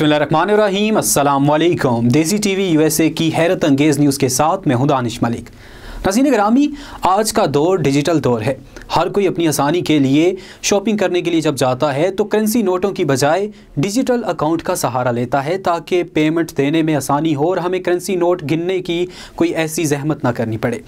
T V Desi TV USA की हैरत अंगेज़ news के साथ मैं हूं दानिश मलिक नजीन ग्रामी आज का दौर डिजिटल दौर है हर कोई अपनी आसानी के लिए शॉपिंग करने के लिए जब जाता है तो करेंसी नोटों की बजाय डिजिटल अकाउंट का सहारा लेता है ताकि पेमेंट देने में आसानी हो और हमें करेंसी नोट गिनने की कोई ऐसी जहमत ना करनी पड़े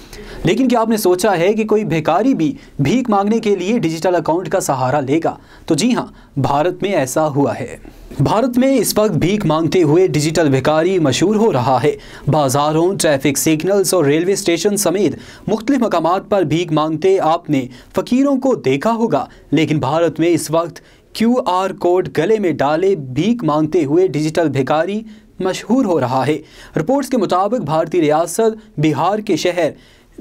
लेकिन क्या आपने सोचा है कि कोई भेकारी भी भीख मांगने के लिए डिजिटल अकाउंट का सहारा लेगा तो जी हाँ भारत में ऐसा हुआ है भारत में इस वक्त भीख मांगते हुए डिजिटल भिकारी मशहूर हो रहा है बाजारों ट्रैफिक सिग्नल्स और रेलवे स्टेशन समेत समेत मुख्तलिफ मकाम पर भीख मांगते आपने फ़कीरों को देखा होगा लेकिन भारत में इस वक्त क्यू आर कोड गले में डाले भीख मांगते हुए डिजिटल भिकारी मशहूर हो रहा है रिपोर्ट्स के मुताबिक भारतीय रियासत बिहार के शहर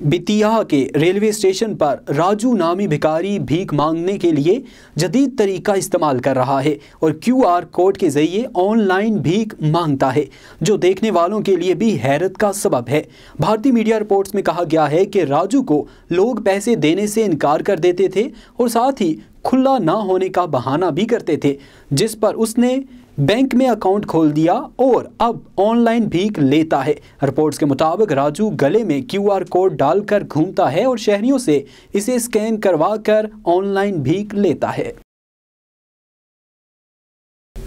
बितिया के रेलवे स्टेशन पर राजू नामी भिकारी भीख मांगने के लिए जदीद तरीका इस्तेमाल कर रहा है और क्यू आर कोड के ज़रिए ऑनलाइन भीख मांगता है जो देखने वालों के लिए भी हैरत का सबब है भारतीय मीडिया रिपोर्ट्स में कहा गया है कि राजू को लोग पैसे देने से इनकार कर देते थे और साथ ही खुला ना होने का बहाना भी करते थे जिस पर उसने बैंक में अकाउंट खोल दिया और अब ऑनलाइन भीख लेता है रिपोर्ट्स के मुताबिक राजू गले में क्यूआर कोड डालकर घूमता है और शहरियों से इसे स्कैन करवा कर ऑनलाइन भीख लेता है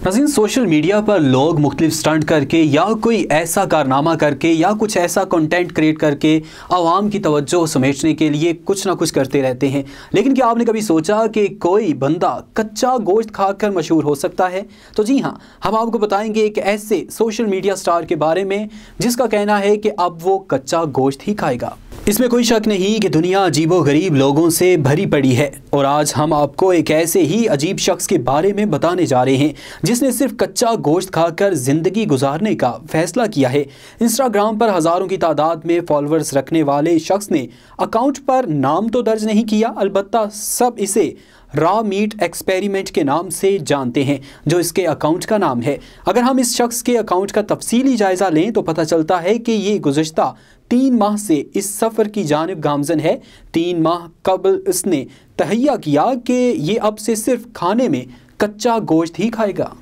नजीन सोशल मीडिया पर लोग मुख्तलिफ स्टंट करके या कोई ऐसा कारनामा करके या कुछ ऐसा कंटेंट क्रिएट करके आवाम की तवज्जो समेटने के लिए कुछ ना कुछ करते रहते हैं लेकिन क्या आपने कभी सोचा कि कोई बंदा कच्चा गोश्त खाकर मशहूर हो सकता है तो जी हाँ हम आपको बताएंगे एक ऐसे सोशल मीडिया स्टार के बारे में जिसका कहना है कि अब वो कच्चा गोश्त ही खाएगा इसमें कोई शक नहीं कि दुनिया अजीबो गरीब लोगों से भरी पड़ी है और आज हम आपको एक ऐसे ही अजीब शख्स के बारे में बताने जा रहे हैं जिसने सिर्फ कच्चा गोश्त खाकर ज़िंदगी गुजारने का फैसला किया है इंस्टाग्राम पर हज़ारों की तादाद में फॉलोअर्स रखने वाले शख्स ने अकाउंट पर नाम तो दर्ज नहीं किया अलबत् सब इसे रॉ मीट एक्सपेरिमेंट के नाम से जानते हैं जो इसके अकाउंट का नाम है अगर हम इस शख्स के अकाउंट का तफसीली जायज़ा लें तो पता चलता है कि ये गुजशत तीन माह से इस सफ़र की जानब गामजन है तीन माह कबल उसने तहैया किया कि ये अब से सिर्फ खाने में कच्चा गोश्त ही खाएगा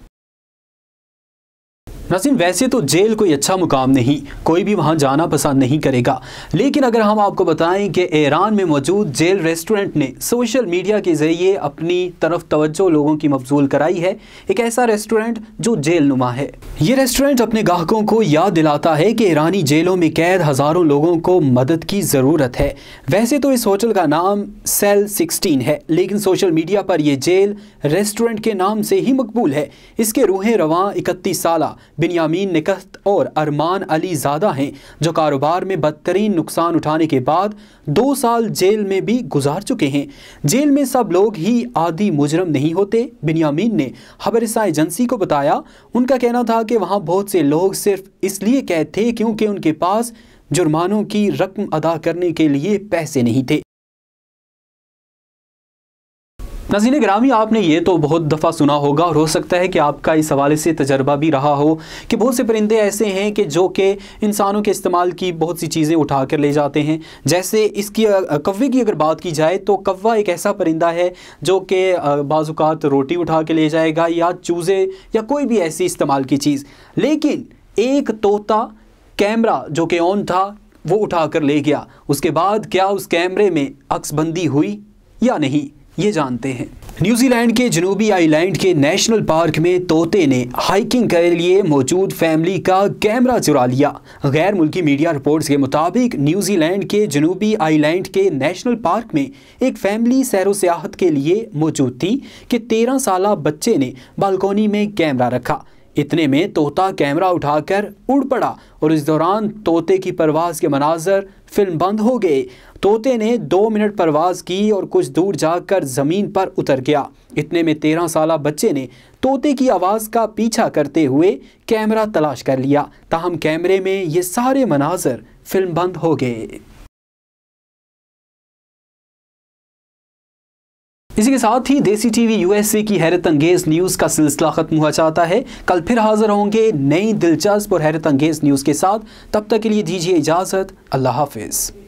नसीन वैसे तो जेल कोई अच्छा मुकाम नहीं कोई भी वहाँ जाना पसंद नहीं करेगा लेकिन अगर हम आपको बताएं कि ईरान में मौजूद जेल रेस्टोरेंट ने सोशल मीडिया के ज़रिए अपनी तरफ तवज्जो लोगों की मफजूल कराई है एक ऐसा रेस्टोरेंट जो जेल नुमा है ये रेस्टोरेंट अपने ग्राहकों को याद दिलाता है कि ईरानी जेलों में कैद हज़ारों लोगों को मदद की ज़रूरत है वैसे तो इस होटल का नाम सेल सिक्सटीन है लेकिन सोशल मीडिया पर यह जेल रेस्टोरेंट के नाम से ही मकबूल है इसके रूहें रवान इकतीस साल बिनियामीन निकस्त और अरमान अली ज़्यादा हैं जो कारोबार में बदतरीन नुकसान उठाने के बाद दो साल जेल में भी गुजार चुके हैं जेल में सब लोग ही आदि मुजरम नहीं होते बिनियामीन ने हबरसा एजेंसी को बताया उनका कहना था कि वहाँ बहुत से लोग सिर्फ इसलिए कैद थे क्योंकि उनके पास जुर्मानों की रकम अदा करने के लिए पैसे नहीं थे नाजीन ग्रामी आपने ये तो बहुत दफ़ा सुना होगा और हो सकता है कि आपका इस हवाले से तजर्बा भी रहा हो कि बहुत से परिंदे ऐसे हैं कि जो कि इंसानों के इस्तेमाल की बहुत सी चीज़ें उठा कर ले जाते हैं जैसे इसकी कव्वे की अगर बात की जाए तो कव्वा एक ऐसा परिंदा है जो कि बाज़ात रोटी उठा के ले जाएगा या चूज़े या कोई भी ऐसी इस्तेमाल की चीज़ लेकिन एक तोता कैमरा जो कि ऑन था वो उठा कर ले गया उसके बाद क्या उस कैमरे में अक्सबंदी हुई या नहीं ये जानते हैं न्यूजीलैंड के जनूबी आइलैंड के नेशनल पार्क में तोते ने हाइकिंग के लिए मौजूद फैमिली का कैमरा चुरा लिया गैर मुल्की मीडिया रिपोर्ट्स के मुताबिक न्यूजीलैंड के जनूबी आइलैंड के नेशनल पार्क में एक फैमिली सैर सियाहत के लिए मौजूद थी कि तेरह साल बच्चे ने बालकोनी में कैमरा रखा इतने में तोता कैमरा उठाकर उड़ पड़ा और इस दौरान तोते की परवाज़ के मनाजर फिल्म बंद हो गए तोते ने दो मिनट परवाज़ की और कुछ दूर जाकर ज़मीन पर उतर गया इतने में तेरह साल बच्चे ने तोते की आवाज़ का पीछा करते हुए कैमरा तलाश कर लिया ताहम कैमरे में ये सारे मनाजर फिल्म बंद हो गए इसी के साथ ही देसी टीवी यूएसए की हैरत अंगेज न्यूज़ का सिलसिला ख़त्म हुआ चाहता है कल फिर हाजिर होंगे नई दिलचस्प और हैरत अंगेज न्यूज़ के साथ तब तक के लिए दीजिए इजाज़त अल्लाह हाफिज़